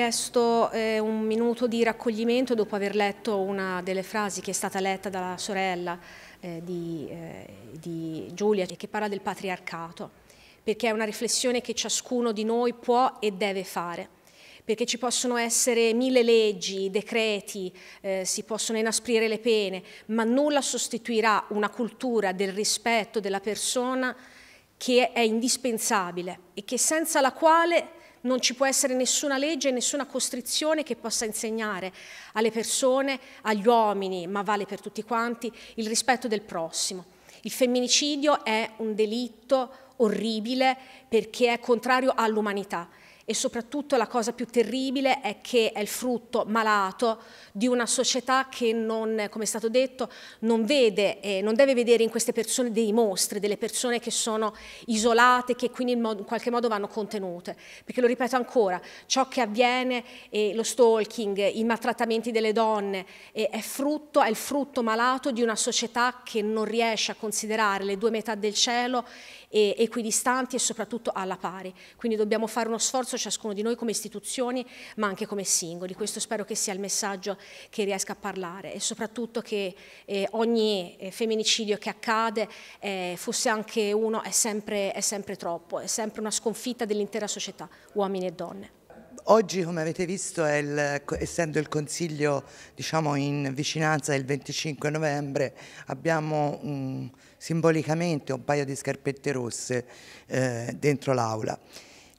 chiesto eh, un minuto di raccoglimento dopo aver letto una delle frasi che è stata letta dalla sorella eh, di, eh, di Giulia, che parla del patriarcato, perché è una riflessione che ciascuno di noi può e deve fare perché ci possono essere mille leggi, decreti, eh, si possono inasprire le pene, ma nulla sostituirà una cultura del rispetto della persona che è indispensabile e che senza la quale non ci può essere nessuna legge, nessuna costrizione che possa insegnare alle persone, agli uomini, ma vale per tutti quanti, il rispetto del prossimo. Il femminicidio è un delitto orribile perché è contrario all'umanità e soprattutto la cosa più terribile è che è il frutto malato di una società che non, come è stato detto, non vede e eh, non deve vedere in queste persone dei mostri, delle persone che sono isolate, che quindi in, modo, in qualche modo vanno contenute. Perché lo ripeto ancora, ciò che avviene, eh, lo stalking, i maltrattamenti delle donne, eh, è, frutto, è il frutto malato di una società che non riesce a considerare le due metà del cielo e equidistanti e soprattutto alla pari. Quindi dobbiamo fare uno sforzo ciascuno di noi come istituzioni ma anche come singoli. Questo spero che sia il messaggio che riesca a parlare e soprattutto che eh, ogni eh, femminicidio che accade eh, fosse anche uno è sempre, è sempre troppo, è sempre una sconfitta dell'intera società, uomini e donne. Oggi, come avete visto, il, essendo il Consiglio diciamo, in vicinanza del 25 novembre, abbiamo um, simbolicamente un paio di scarpette rosse eh, dentro l'aula.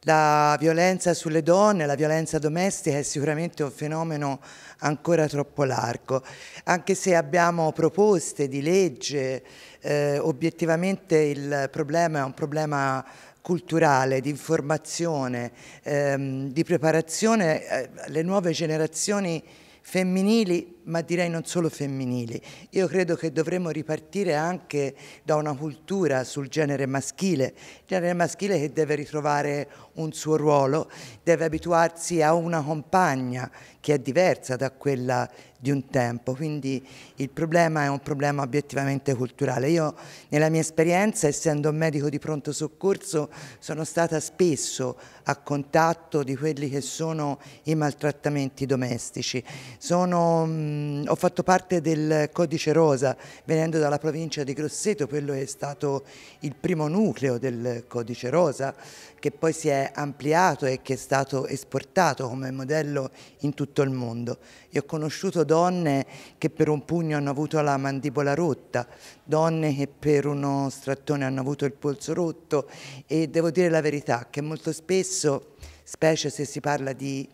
La violenza sulle donne, la violenza domestica è sicuramente un fenomeno ancora troppo largo, anche se abbiamo proposte di legge, eh, obiettivamente il problema è un problema culturale, di informazione, ehm, di preparazione alle eh, nuove generazioni femminili ma direi non solo femminili. Io credo che dovremmo ripartire anche da una cultura sul genere maschile, il genere maschile che deve ritrovare un suo ruolo, deve abituarsi a una compagna che è diversa da quella di un tempo, quindi il problema è un problema obiettivamente culturale. Io nella mia esperienza, essendo un medico di pronto soccorso, sono stata spesso a contatto di quelli che sono i maltrattamenti domestici. Sono mm, Ehm, ho fatto parte del Codice Rosa venendo dalla provincia di Grosseto, quello è stato il primo nucleo del Codice Rosa che poi si è ampliato e che è stato esportato come modello in tutto il mondo. Io ho conosciuto donne che per un pugno hanno avuto la mandibola rotta, donne che per uno strattone hanno avuto il polso rotto e devo dire la verità che molto spesso, specie se si parla di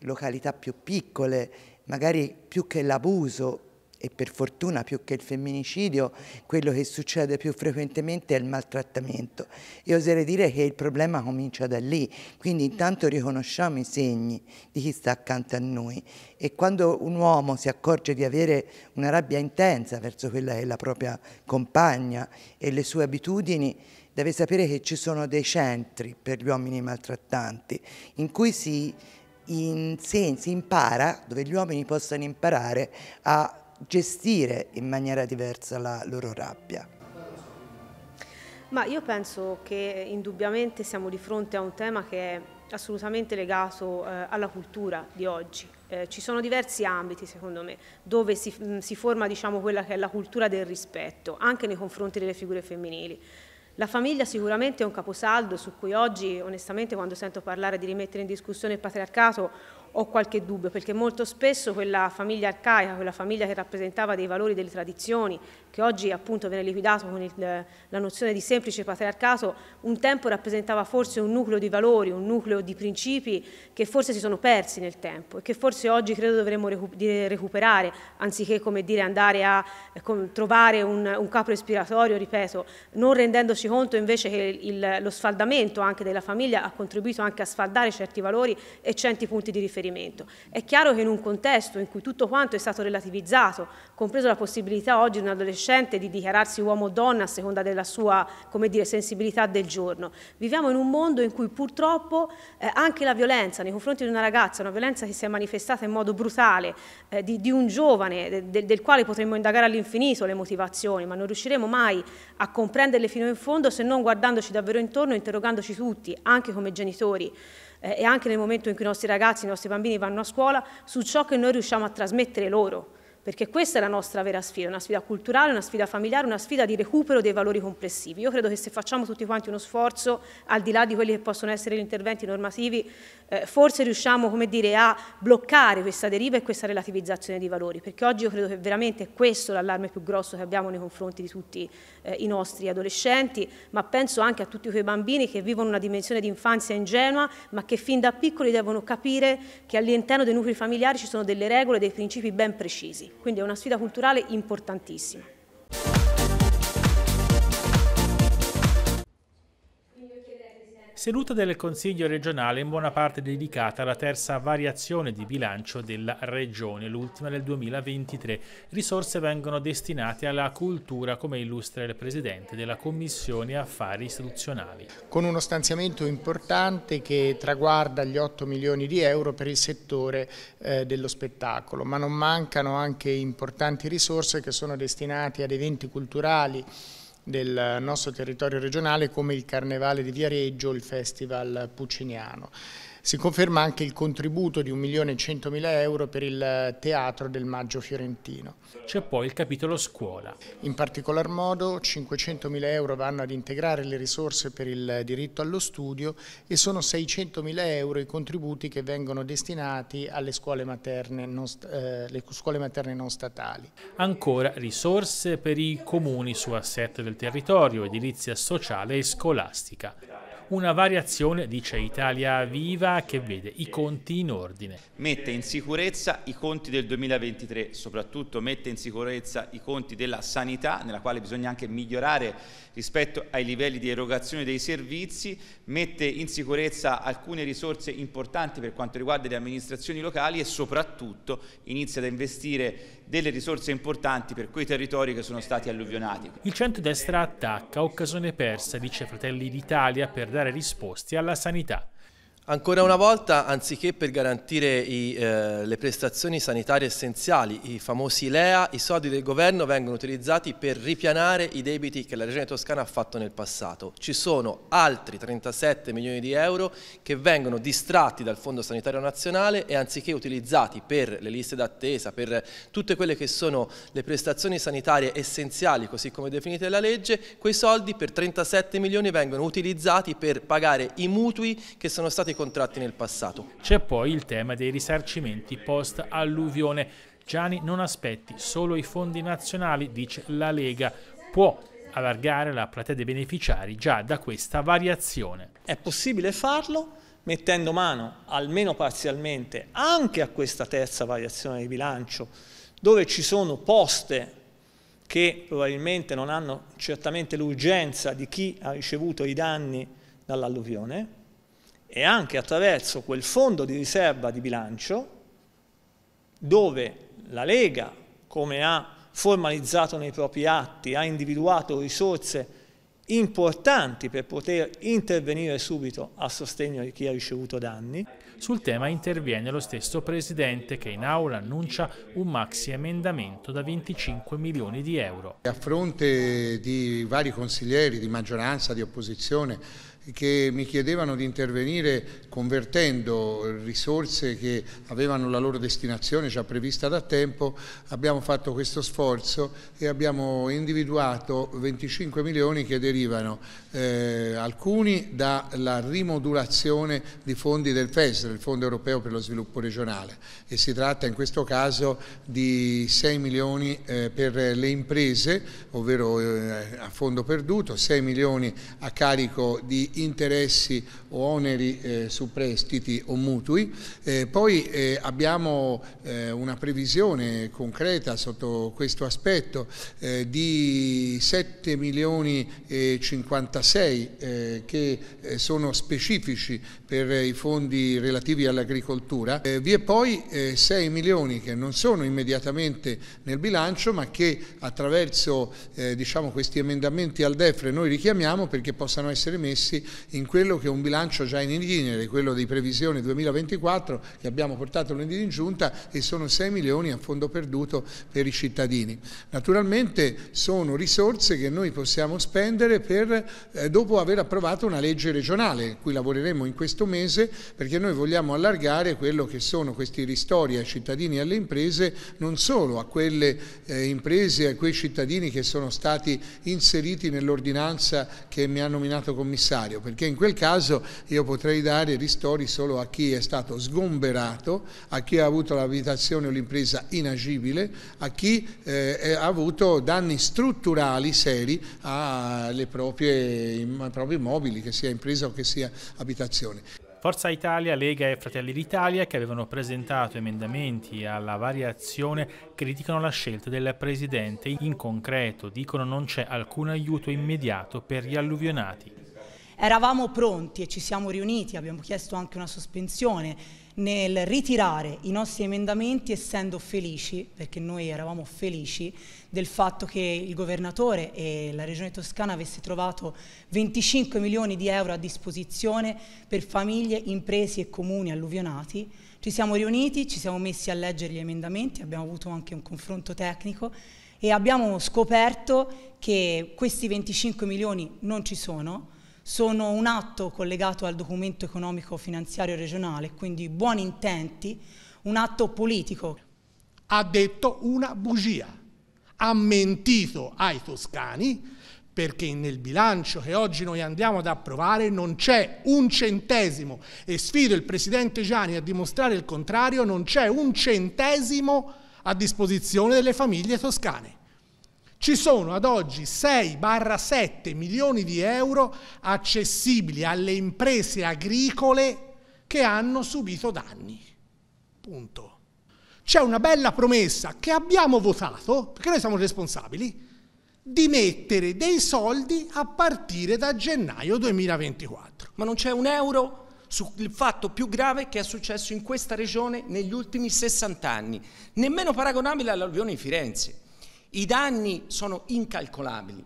località più piccole magari più che l'abuso e per fortuna più che il femminicidio quello che succede più frequentemente è il maltrattamento. Io oserei dire che il problema comincia da lì, quindi intanto riconosciamo i segni di chi sta accanto a noi e quando un uomo si accorge di avere una rabbia intensa verso quella che è la propria compagna e le sue abitudini, deve sapere che ci sono dei centri per gli uomini maltrattanti in cui si in, si impara, dove gli uomini possano imparare a gestire in maniera diversa la loro rabbia. Ma io penso che indubbiamente siamo di fronte a un tema che è assolutamente legato eh, alla cultura di oggi. Eh, ci sono diversi ambiti, secondo me, dove si, mh, mm, si forma diciamo, quella che è la cultura del rispetto, anche nei confronti delle figure femminili. La famiglia sicuramente è un caposaldo su cui oggi, onestamente, quando sento parlare di rimettere in discussione il patriarcato, ho qualche dubbio, perché molto spesso quella famiglia arcaica, quella famiglia che rappresentava dei valori, delle tradizioni, che oggi appunto viene liquidato con il, la nozione di semplice patriarcato, un tempo rappresentava forse un nucleo di valori, un nucleo di principi che forse si sono persi nel tempo e che forse oggi credo dovremmo recuperare, anziché come dire andare a trovare un, un capo espiratorio, ripeto, non rendendoci conto invece che il, lo sfaldamento anche della famiglia ha contribuito anche a sfaldare certi valori e certi punti di riferimento riferimento. È chiaro che in un contesto in cui tutto quanto è stato relativizzato, compreso la possibilità oggi di un adolescente di dichiararsi uomo o donna a seconda della sua dire, sensibilità del giorno, viviamo in un mondo in cui purtroppo eh, anche la violenza nei confronti di una ragazza, una violenza che si è manifestata in modo brutale, eh, di, di, un giovane de, del quale potremmo indagare all'infinito le motivazioni, ma non riusciremo mai a comprenderle fino in fondo se non guardandoci davvero intorno e interrogandoci tutti, anche come genitori eh, e anche nel momento in cui i nostri ragazzi, i nostri bambini vanno a scuola, su ciò che noi riusciamo a trasmettere loro perché questa è la nostra vera sfida, una sfida culturale, una sfida familiare, una sfida di recupero dei valori complessivi. Io credo che se facciamo tutti quanti uno sforzo, al di là di quelli che possono essere gli interventi normativi, eh, forse riusciamo come dire, a bloccare questa deriva e questa relativizzazione di valori, perché oggi io credo che veramente questo è l'allarme più grosso che abbiamo nei confronti di tutti eh, i nostri adolescenti, ma penso anche a tutti quei bambini che vivono una dimensione di infanzia ingenua, ma che fin da piccoli devono capire che all'interno dei nuclei familiari ci sono delle regole, dei principi ben precisi. Quindi è una sfida culturale importantissima. Seduta del Consiglio regionale in buona parte dedicata alla terza variazione di bilancio della Regione, l'ultima del 2023. Risorse vengono destinate alla cultura, come illustra il Presidente della Commissione Affari Istituzionali. Con uno stanziamento importante che traguarda gli 8 milioni di euro per il settore eh, dello spettacolo, ma non mancano anche importanti risorse che sono destinate ad eventi culturali, del nostro territorio regionale come il Carnevale di Viareggio, il Festival Pucciniano. Si conferma anche il contributo di 1.100.000 euro per il teatro del Maggio Fiorentino. C'è poi il capitolo scuola. In particolar modo 500.000 euro vanno ad integrare le risorse per il diritto allo studio e sono 600.000 euro i contributi che vengono destinati alle scuole materne non, eh, scuole materne non statali. Ancora risorse per i comuni su assetto del territorio, edilizia sociale e scolastica una variazione, dice Italia Viva, che vede i conti in ordine. Mette in sicurezza i conti del 2023, soprattutto mette in sicurezza i conti della sanità, nella quale bisogna anche migliorare rispetto ai livelli di erogazione dei servizi, mette in sicurezza alcune risorse importanti per quanto riguarda le amministrazioni locali e soprattutto inizia ad investire delle risorse importanti per quei territori che sono stati alluvionati. Il centro-destra attacca, occasione persa, dice Fratelli d'Italia, per dare risposte alla sanità. Ancora una volta, anziché per garantire i, eh, le prestazioni sanitarie essenziali, i famosi LEA, i soldi del governo vengono utilizzati per ripianare i debiti che la Regione Toscana ha fatto nel passato. Ci sono altri 37 milioni di euro che vengono distratti dal Fondo Sanitario Nazionale e anziché utilizzati per le liste d'attesa, per tutte quelle che sono le prestazioni sanitarie essenziali, così come definite dalla legge, quei soldi per 37 milioni vengono utilizzati per pagare i mutui che sono stati contratti nel passato. C'è poi il tema dei risarcimenti post-alluvione. Gianni non aspetti solo i fondi nazionali, dice la Lega. Può allargare la platea dei beneficiari già da questa variazione. È possibile farlo mettendo mano, almeno parzialmente, anche a questa terza variazione di bilancio, dove ci sono poste che probabilmente non hanno certamente l'urgenza di chi ha ricevuto i danni dall'alluvione, e anche attraverso quel fondo di riserva di bilancio dove la Lega, come ha formalizzato nei propri atti, ha individuato risorse importanti per poter intervenire subito a sostegno di chi ha ricevuto danni. Sul tema interviene lo stesso Presidente che in aula annuncia un maxi emendamento da 25 milioni di euro. A fronte di vari consiglieri di maggioranza, di opposizione, che mi chiedevano di intervenire convertendo risorse che avevano la loro destinazione già prevista da tempo, abbiamo fatto questo sforzo e abbiamo individuato 25 milioni che derivano eh, alcuni dalla rimodulazione di fondi del FES, del Fondo Europeo per lo Sviluppo Regionale e si tratta in questo caso di 6 milioni eh, per le imprese, ovvero eh, a fondo perduto, 6 milioni a carico di interessi o oneri eh, su prestiti o mutui. Eh, poi eh, abbiamo eh, una previsione concreta sotto questo aspetto eh, di 7 milioni e 56 eh, che sono specifici per i fondi relativi all'agricoltura. vi è poi 6 milioni che non sono immediatamente nel bilancio ma che attraverso diciamo, questi emendamenti al DEFRE noi richiamiamo perché possano essere messi in quello che è un bilancio già in linea, quello di previsione 2024 che abbiamo portato lunedì in giunta e sono 6 milioni a fondo perduto per i cittadini. Naturalmente sono risorse che noi possiamo spendere per, eh, dopo aver approvato una legge regionale, cui lavoreremo in questo mese, perché noi vogliamo allargare quello che sono questi ristori ai cittadini e alle imprese, non solo a quelle eh, imprese e a quei cittadini che sono stati inseriti nell'ordinanza che mi ha nominato commissario, contrario, perché in quel caso io potrei dare ristori solo a chi è stato sgomberato, a chi ha avuto l'abitazione o l'impresa inagibile, a chi eh, ha avuto danni strutturali seri alle proprie, ai propri mobili, che sia impresa o che sia abitazione. Forza Italia, Lega e Fratelli d'Italia, che avevano presentato emendamenti alla variazione, criticano la scelta del Presidente. In concreto dicono non c'è alcun aiuto immediato per gli alluvionati. Eravamo pronti e ci siamo riuniti, abbiamo chiesto anche una sospensione nel ritirare i nostri emendamenti essendo felici, perché noi eravamo felici, del fatto che il governatore e la regione toscana avesse trovato 25 milioni di euro a disposizione per famiglie, imprese e comuni alluvionati. Ci siamo riuniti, ci siamo messi a leggere gli emendamenti, abbiamo avuto anche un confronto tecnico e abbiamo scoperto che questi 25 milioni non ci sono, sono un atto collegato al documento economico finanziario regionale, quindi buoni intenti, un atto politico. Ha detto una bugia, ha mentito ai toscani perché nel bilancio che oggi noi andiamo ad approvare non c'è un centesimo, e sfido il Presidente Gianni a dimostrare il contrario, non c'è un centesimo a disposizione delle famiglie toscane. Ci sono ad oggi 6-7 milioni di euro accessibili alle imprese agricole che hanno subito danni. Punto. C'è una bella promessa che abbiamo votato, perché noi siamo responsabili, di mettere dei soldi a partire da gennaio 2024. Ma non c'è un euro sul fatto più grave che è successo in questa regione negli ultimi 60 anni, nemmeno paragonabile all'alluvione di Firenze. I danni sono incalcolabili.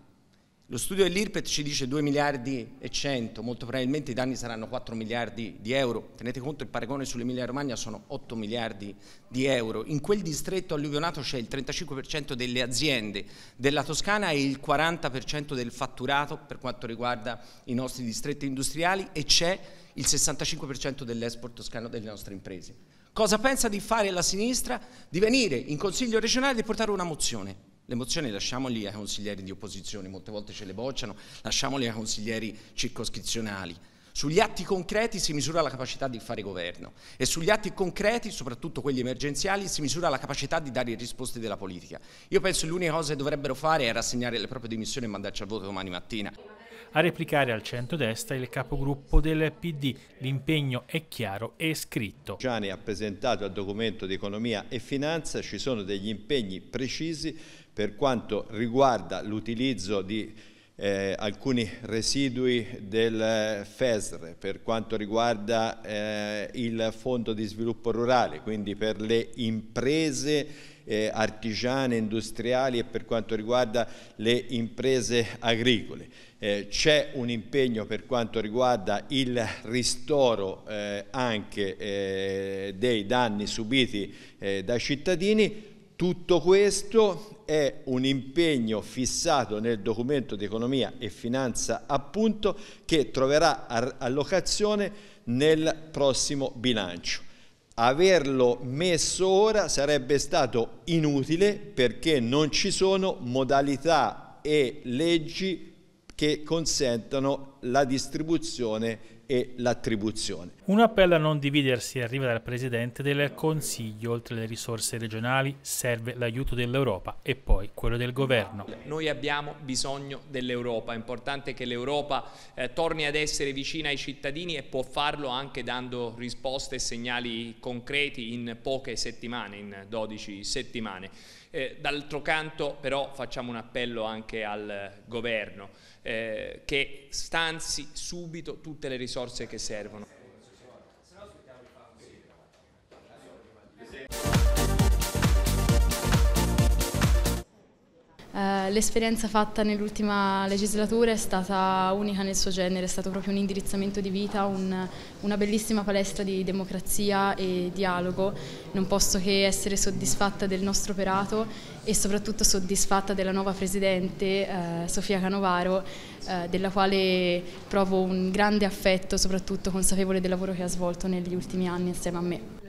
Lo studio dell'IRPET ci dice 2 miliardi e 100, molto probabilmente i danni saranno 4 miliardi di euro. Tenete conto il paragone sull'Emilia Romagna sono 8 miliardi di euro. In quel distretto alluvionato c'è il 35% delle aziende della Toscana e il 40% del fatturato per quanto riguarda i nostri distretti industriali e c'è il 65% dell'export toscano delle nostre imprese. Cosa pensa di fare la sinistra? Di venire in Consiglio regionale e di portare una mozione le mozioni lasciamoli ai consiglieri di opposizione, molte volte ce le bocciano, lasciamoli ai consiglieri circoscrizionali. Sugli atti concreti si misura la capacità di fare governo e sugli atti concreti, soprattutto quelli emergenziali, si misura la capacità di dare risposte della politica. Io penso che l'unica cosa che dovrebbero fare è rassegnare le proprie dimissioni e mandarci al voto domani mattina. A replicare al centro-destra il capogruppo del PD. L'impegno è chiaro e scritto. Gianni ha presentato al documento di economia e finanza, ci sono degli impegni precisi per quanto riguarda l'utilizzo di eh, alcuni residui del FESR per quanto riguarda eh, il Fondo di Sviluppo Rurale, quindi per le imprese eh, artigiane, industriali e per quanto riguarda le imprese agricole. Eh, c'è un impegno per quanto riguarda il ristoro eh, anche eh, dei danni subiti dai cittadini, tutto questo è un impegno fissato nel documento di economia e finanza appunto che troverà allocazione nel prossimo bilancio. Averlo messo ora sarebbe stato inutile perché non ci sono modalità e leggi che consentano la distribuzione e l'attribuzione. Un appello a non dividersi arriva dal Presidente del Consiglio, oltre alle risorse regionali serve l'aiuto dell'Europa e poi quello del Governo. Noi abbiamo bisogno dell'Europa, è importante che l'Europa eh, torni ad essere vicina ai cittadini e può farlo anche dando risposte e segnali concreti in poche settimane, in 12 settimane. Eh, D'altro canto però facciamo un appello anche al Governo eh, che stanzi subito tutte le risorse che servono. L'esperienza fatta nell'ultima legislatura è stata unica nel suo genere, è stato proprio un indirizzamento di vita, un, una bellissima palestra di democrazia e dialogo. Non posso che essere soddisfatta del nostro operato e soprattutto soddisfatta della nuova Presidente, eh, Sofia Canovaro, eh, della quale provo un grande affetto, soprattutto consapevole del lavoro che ha svolto negli ultimi anni insieme a me.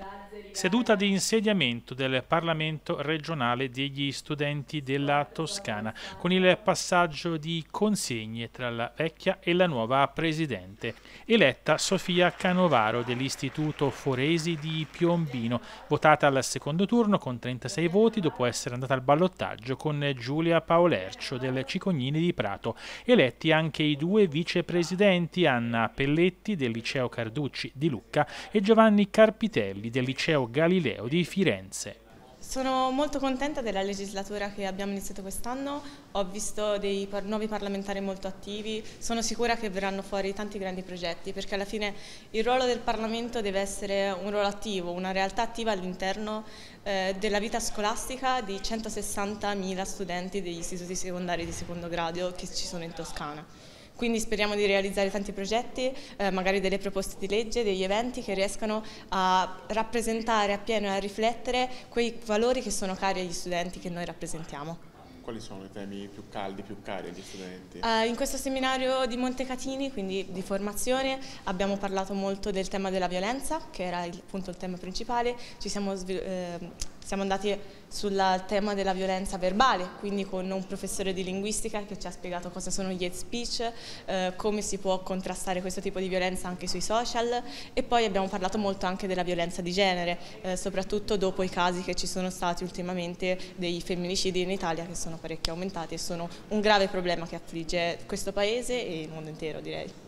Seduta di insediamento del Parlamento regionale degli studenti della Toscana, con il passaggio di consegne tra la vecchia e la nuova presidente, eletta Sofia Canovaro dell'Istituto Foresi di Piombino, votata al secondo turno con 36 voti dopo essere andata al ballottaggio con Giulia Paolercio del Cicognini di Prato, eletti anche i due vicepresidenti Anna Pelletti del Liceo Carducci di Lucca e Giovanni Carpitelli del Liceo liceo Galileo di Firenze. Sono molto contenta della legislatura che abbiamo iniziato quest'anno, ho visto dei par nuovi parlamentari molto attivi, sono sicura che verranno fuori tanti grandi progetti perché alla fine il ruolo del Parlamento deve essere un ruolo attivo, una realtà attiva all'interno eh, della vita scolastica di 160.000 studenti degli istituti secondari di secondo grado che ci sono in Toscana. Quindi speriamo di realizzare tanti progetti, eh, magari delle proposte di legge, degli eventi che riescano a rappresentare appieno e a riflettere quei valori che sono cari agli studenti che noi rappresentiamo. Quali sono i temi più caldi, più cari agli studenti? Uh, in questo seminario di Montecatini, quindi di formazione, abbiamo parlato molto del tema della violenza, che era il, appunto il tema principale. Ci siamo, eh, siamo andati sul tema della violenza verbale, quindi con un professore di linguistica che ci ha spiegato cosa sono gli hate speech, eh, come si può contrastare questo tipo di violenza anche sui social e poi abbiamo parlato molto anche della violenza di genere, eh, soprattutto dopo i casi che ci sono stati ultimamente dei femminicidi in Italia che sono parecchio aumentati e sono un grave problema che affligge questo paese e il mondo intero direi.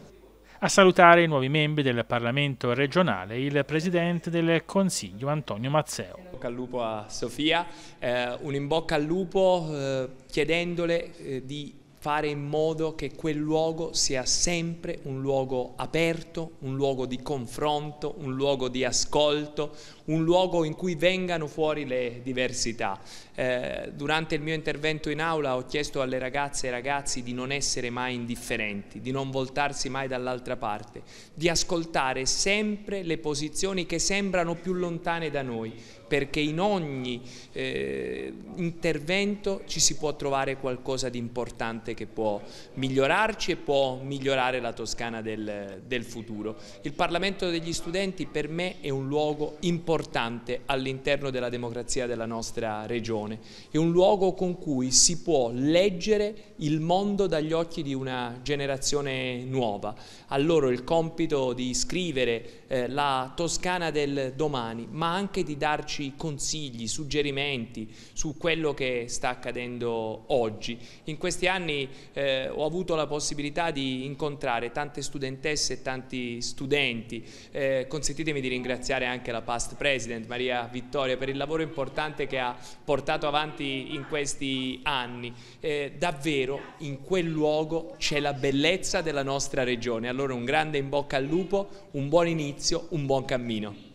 A salutare i nuovi membri del Parlamento regionale il Presidente del Consiglio Antonio Mazzeo. Un bocca al lupo a Sofia, eh, un in bocca al lupo eh, chiedendole eh, di fare in modo che quel luogo sia sempre un luogo aperto, un luogo di confronto, un luogo di ascolto, un luogo in cui vengano fuori le diversità. Eh, durante il mio intervento in aula ho chiesto alle ragazze e ragazzi di non essere mai indifferenti, di non voltarsi mai dall'altra parte, di ascoltare sempre le posizioni che sembrano più lontane da noi, perché in ogni eh, intervento ci si può trovare qualcosa di importante che può migliorarci e può migliorare la Toscana del, del futuro. Il Parlamento degli studenti per me è un luogo importante all'interno della democrazia della nostra regione, è un luogo con cui si può leggere il mondo dagli occhi di una generazione nuova. A loro il compito di scrivere eh, la Toscana del domani, ma anche di darci darci consigli, suggerimenti su quello che sta accadendo oggi. In questi anni eh, ho avuto la possibilità di incontrare tante studentesse e tanti studenti, eh, consentitemi di ringraziare anche la past president Maria Vittoria per il lavoro importante che ha portato avanti in questi anni. Eh, davvero in quel luogo c'è la bellezza della nostra regione, allora un grande in bocca al lupo, un buon inizio, un buon cammino.